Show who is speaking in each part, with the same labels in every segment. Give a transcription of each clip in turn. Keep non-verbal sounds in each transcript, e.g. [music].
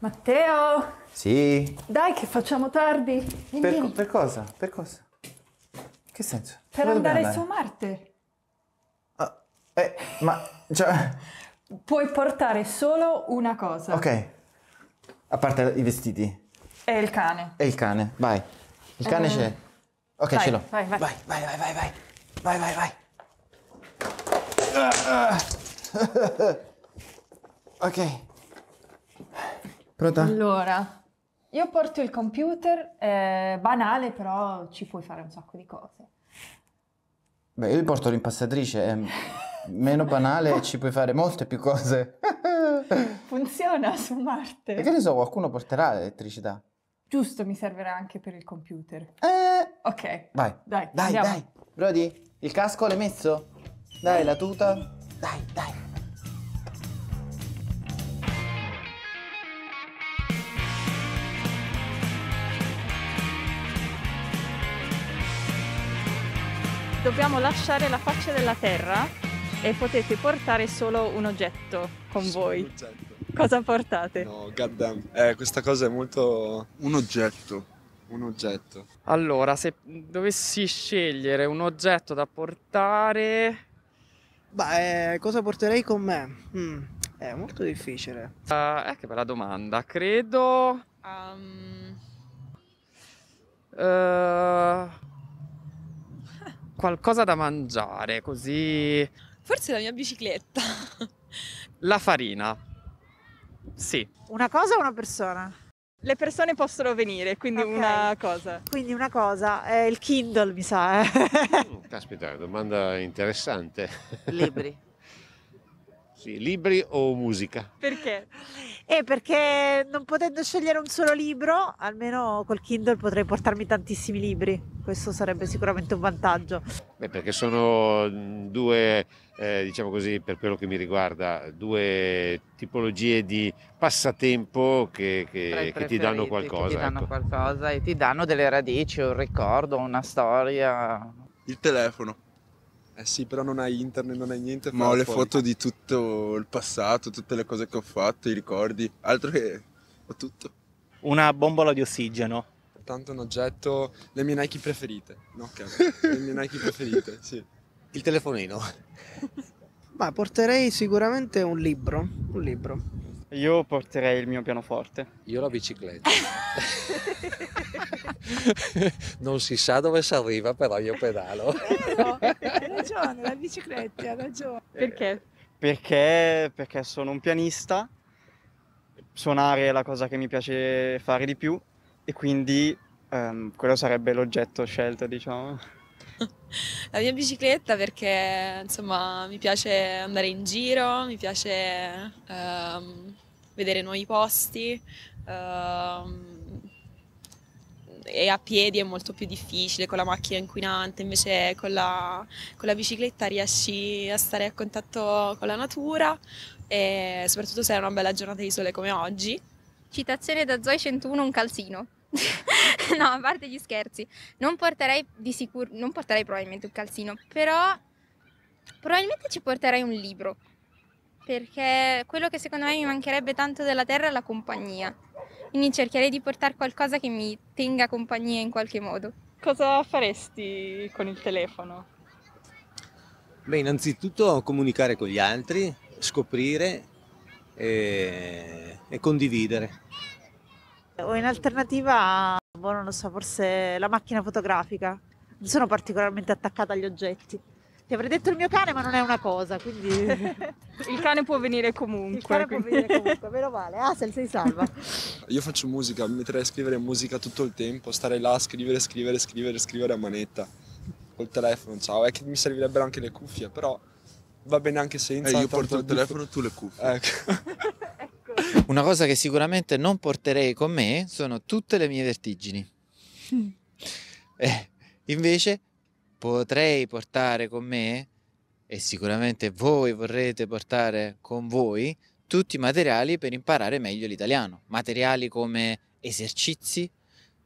Speaker 1: Matteo!
Speaker 2: Sì?
Speaker 1: Dai che facciamo tardi! Vieni, per, vieni.
Speaker 2: per cosa? Per cosa? Che senso? Per Dove andare su
Speaker 1: Marte.
Speaker 2: Ah, eh, ma... Cioè...
Speaker 1: Puoi portare solo una cosa. Ok.
Speaker 2: A parte i vestiti.
Speaker 1: E il cane.
Speaker 2: E il cane, vai. Il cane um, c'è. Ok, vai, ce l'ho. Vai vai. vai, vai, vai, vai, vai. Vai, vai, vai. Ah, ah. [laughs] ok. Pronta?
Speaker 1: Allora, io porto il computer, eh, banale però ci puoi fare un sacco di cose.
Speaker 2: Beh, io porto l'impastatrice, è eh, meno banale ci puoi fare molte più cose.
Speaker 1: [laughs] Funziona su Marte. E che ne so,
Speaker 2: qualcuno porterà l'elettricità.
Speaker 1: Giusto, mi servirà anche per il computer. Eh. Ok.
Speaker 2: Vai. Dai, dai, dai. Brody, il casco l'hai messo? Dai, la tuta. Dai, dai.
Speaker 1: dobbiamo lasciare la faccia della terra e potete portare solo un oggetto con solo voi. Oggetto. Cosa portate?
Speaker 3: No, goddamn. Eh, questa cosa è molto... Un oggetto. Un oggetto. Allora, se dovessi scegliere un oggetto da portare... Beh, eh, cosa porterei con me? Mm, è molto difficile. Uh, eh, che bella domanda. Credo... Um... Uh qualcosa da mangiare, così... Forse la mia
Speaker 1: bicicletta.
Speaker 3: [laughs] la farina. Sì.
Speaker 1: Una cosa o una persona? Le persone possono venire, quindi okay. una cosa.
Speaker 4: Quindi una cosa, eh, il Kindle mi sa. Eh.
Speaker 2: Mm, caspita, domanda interessante. Libri. [laughs] Sì, libri o musica?
Speaker 4: Perché? Eh, perché non potendo scegliere un solo libro, almeno col Kindle potrei portarmi tantissimi libri. Questo sarebbe sicuramente un vantaggio.
Speaker 2: Beh, perché sono due, eh, diciamo così, per quello che mi riguarda, due tipologie di passatempo che, che, che ti danno qualcosa. Che ti danno ecco. qualcosa e ti danno delle radici, un ricordo,
Speaker 3: una storia. Il telefono eh sì, però non hai internet, non hai niente. Ma ho le foto di tutto il passato, tutte le cose che ho fatto, i ricordi, altro che ho tutto. Una bombola di ossigeno. Tanto un oggetto, le mie Nike preferite. No, ok. [laughs] le mie Nike preferite, sì. Il telefonino.
Speaker 4: Ma porterei sicuramente un libro, un
Speaker 3: libro io porterei il mio pianoforte. Io la bicicletta. [laughs] non si sa dove si arriva, però io pedalo.
Speaker 1: Eh, hai ragione, la bicicletta, hai ragione. Eh, perché?
Speaker 3: Perché, perché sono un pianista, suonare è la cosa che mi piace fare di più e quindi um, quello sarebbe l'oggetto scelto, diciamo.
Speaker 5: [laughs] la mia bicicletta perché insomma mi piace andare in giro, mi piace ehm, vedere nuovi posti ehm, e a piedi è molto più difficile, con la macchina inquinante, invece con la, con la bicicletta riesci a stare a contatto con la natura e soprattutto se è una bella giornata di sole come oggi. Citazione da Zoe 101, un calzino. [laughs] no, a parte gli scherzi, non porterei di sicuro, non porterei probabilmente un calzino, però probabilmente ci porterei un libro, perché quello che secondo me mi mancherebbe tanto della terra è la compagnia. Quindi cercherei di portare qualcosa che mi tenga compagnia in qualche modo. Cosa
Speaker 1: faresti con il telefono?
Speaker 2: Beh, innanzitutto comunicare con gli altri, scoprire e, e condividere.
Speaker 4: O in alternativa, boh, non lo so, forse la macchina fotografica. Non sono particolarmente attaccata agli oggetti. Ti avrei detto il mio cane, ma non è una cosa, quindi... [laughs] il cane può venire comunque. Il cane quindi. può venire comunque, meno male. Asel, ah, sei salva.
Speaker 3: [laughs] Io faccio musica, mi metterei a scrivere musica tutto il tempo, stare là a scrivere, scrivere, scrivere, scrivere a manetta. Col telefono, ciao. È che mi servirebbero anche le cuffie, però va bene anche
Speaker 2: senza. Eh, io porto il telefono,
Speaker 3: tu le cuffie. Ecco. [laughs]
Speaker 2: Una cosa che sicuramente non porterei con me sono tutte le mie vertigini. [laughs] Eh, invece potrei portare con me, e sicuramente voi vorrete portare con voi, tutti i materiali per imparare meglio l'italiano. Materiali come esercizi,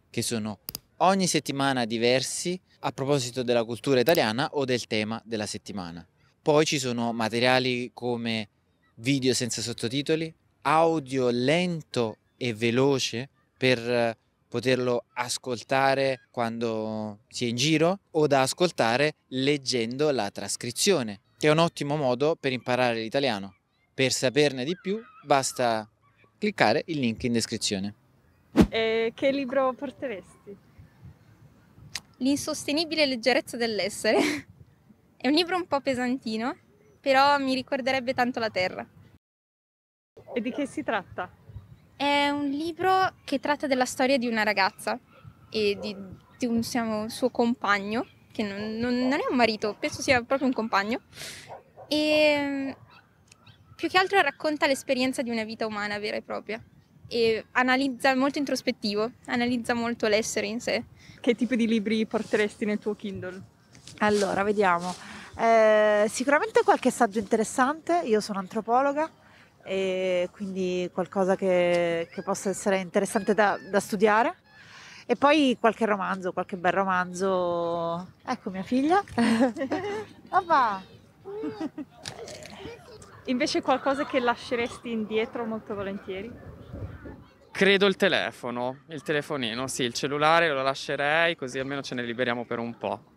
Speaker 2: che sono ogni settimana diversi a proposito della cultura italiana o del tema della settimana. Poi ci sono materiali come video senza sottotitoli, audio lento e veloce per eh, poterlo ascoltare quando si è in giro o da ascoltare leggendo la trascrizione, che è un ottimo modo per imparare l'italiano. Per saperne di più basta cliccare il link in descrizione.
Speaker 5: E che libro porteresti? L'insostenibile leggerezza dell'essere. [laughs] è un libro un po' pesantino, però mi ricorderebbe tanto la terra. E di che si tratta? È un libro che tratta della storia di una ragazza e di, di un siamo, suo compagno, che non, non, non, è un marito, penso sia proprio un compagno. E mm, più che altro racconta l'esperienza di una vita umana vera e propria. E analizza è molto introspettivo, analizza molto l'essere in sé. Che tipo di libri porteresti
Speaker 1: nel tuo Kindle?
Speaker 4: Allora, vediamo. Eh, sicuramente qualche saggio interessante, io sono antropologa e quindi qualcosa che, che possa essere interessante da, da, studiare. E poi qualche romanzo, qualche bel romanzo. Ecco mia figlia. [laughs] Papà!
Speaker 1: Invece qualcosa che lasceresti indietro molto volentieri?
Speaker 3: Credo il telefono, il telefonino, sì, il cellulare lo lascerei così almeno ce ne liberiamo
Speaker 2: per un po'.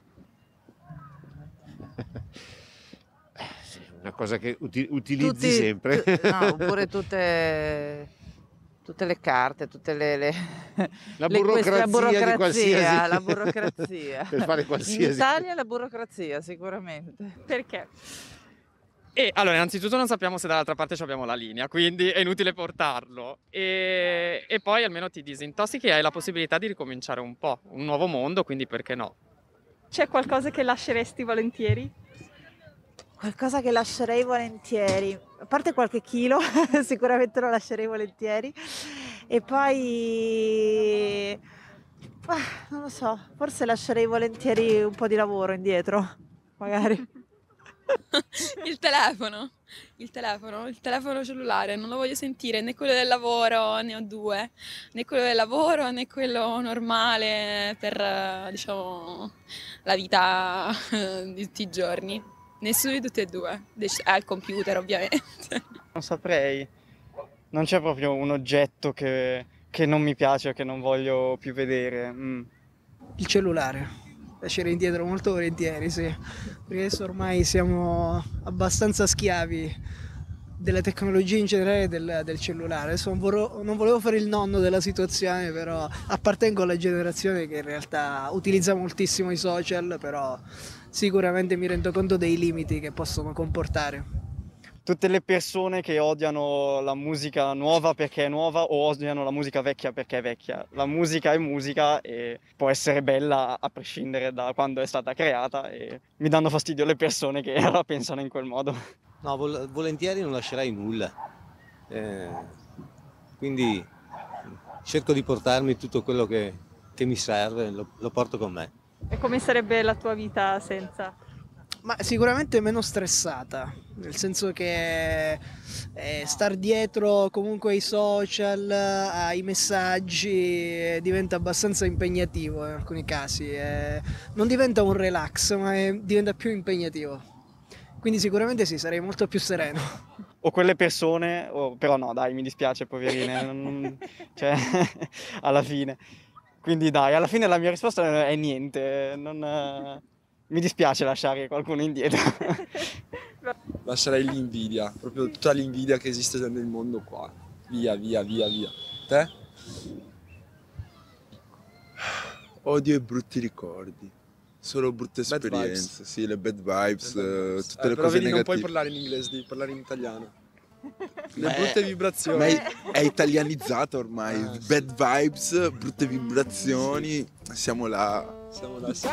Speaker 2: una cosa che uti- utilizzi Tutti, sempre. Tu, no, [laughs] oppure
Speaker 4: tutte, tutte, le carte, tutte le... le la, burocrazia queste, la, burocrazia la burocrazia. [laughs] per fare
Speaker 3: qualsiasi... In
Speaker 1: Italia la burocrazia, sicuramente. Perché?
Speaker 3: E allora, innanzitutto non sappiamo se dall'altra parte abbiamo la linea, quindi è inutile portarlo. E, e poi almeno ti disintossichi e hai la possibilità di ricominciare un po', un nuovo mondo, quindi perché no?
Speaker 1: C'è qualcosa che lasceresti volentieri?
Speaker 4: Qualcosa che lascerei volentieri, a parte qualche chilo, [laughs] sicuramente lo lascerei volentieri. E poi, ah, non lo so, forse lascerei volentieri un po' di lavoro indietro, magari.
Speaker 5: [laughs] il telefono, il telefono, il telefono cellulare, non lo voglio sentire né quello del lavoro, ne ho due, né quello del lavoro né quello normale per diciamo la vita eh, di tutti i giorni. Nessuno di tutti e due, al computer ovviamente. [laughs]
Speaker 3: Non saprei, non c'è proprio un oggetto che, che, non mi piace o che non voglio più vedere. Mm. Il cellulare, lasciare indietro molto volentieri, sì, perché adesso ormai siamo abbastanza schiavi delle tecnologie in generale del, del cellulare. Adesso vorrò, non, volevo fare il nonno della situazione, però appartengo alla generazione che in realtà utilizza moltissimo i social, però sicuramente mi rendo conto dei limiti che possono comportare. Tutte le persone che odiano la musica nuova perché è nuova o odiano la musica vecchia perché è vecchia. La musica è musica e può essere bella a prescindere da quando è stata creata e mi danno fastidio le persone che [laughs] la pensano in quel modo.
Speaker 2: No, vol- volentieri non lascerai nulla. Eh, quindi cerco di portarmi tutto quello che, che mi serve, lo, lo porto con me.
Speaker 1: E come sarebbe la tua vita senza?
Speaker 3: Ma sicuramente meno stressata, nel senso che eh, star dietro comunque ai social, ai messaggi eh, diventa abbastanza impegnativo in alcuni casi. Eh, non diventa un relax, ma è, eh, diventa più impegnativo. Quindi sicuramente sì, sarei molto più sereno. [laughs] O quelle persone, o... però no, dai, mi dispiace, poverine, [laughs] non... cioè, [laughs] alla fine. Quindi dai, alla fine la mia risposta è niente, non... Eh, mi dispiace lasciare qualcuno indietro. Lascerei l'invidia, proprio tutta l'invidia che esiste nel mondo qua. Via, via, via, via. Te? Odio i brutti ricordi. Solo brutte esperienze, sì, le bad vibes, bad vibes. Eh, tutte eh, le cose vedi, negative. non puoi parlare in inglese, devi parlare in italiano. [laughs] Le ma eh. brutte vibrazioni. Ma è, è italianizzato ormai. Ah, bad sì. vibes, brutte vibrazioni. Sì. Siamo là. Siamo là. Sì.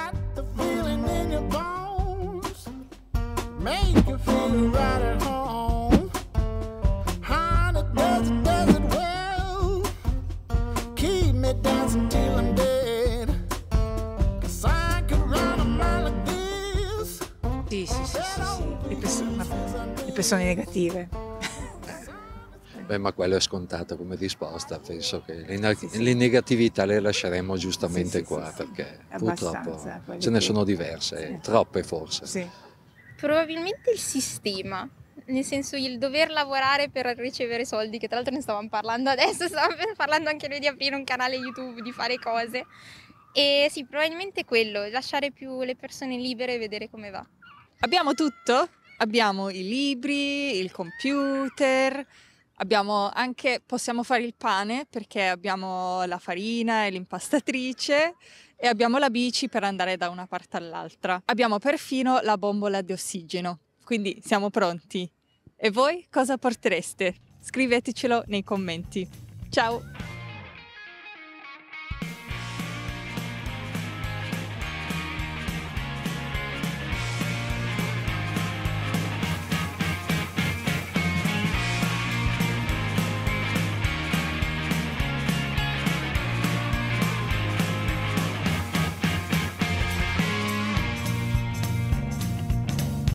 Speaker 2: Make you feel right at home.
Speaker 1: persone negative.
Speaker 4: Beh, ma quello è scontato come risposta, penso che le, sì, sì. le negatività le lasceremo giustamente sì, qua perché purtroppo ce ne sono diverse, troppe forse.
Speaker 5: Probabilmente il sistema, nel senso il dover lavorare per ricevere soldi, che tra l'altro ne stavamo parlando adesso, [laughs] stavamo parlando anche noi di aprire un canale YouTube, di fare cose. E sì, probabilmente quello, lasciare più le persone libere e vedere come va.
Speaker 1: Abbiamo tutto? Abbiamo i libri, il computer, abbiamo anche, possiamo fare il pane perché abbiamo la farina e l'impastatrice e abbiamo la bici per andare da una parte all'altra. Abbiamo perfino la bombola di ossigeno, quindi siamo pronti. E voi cosa portereste? Scrivetecelo nei commenti. Ciao!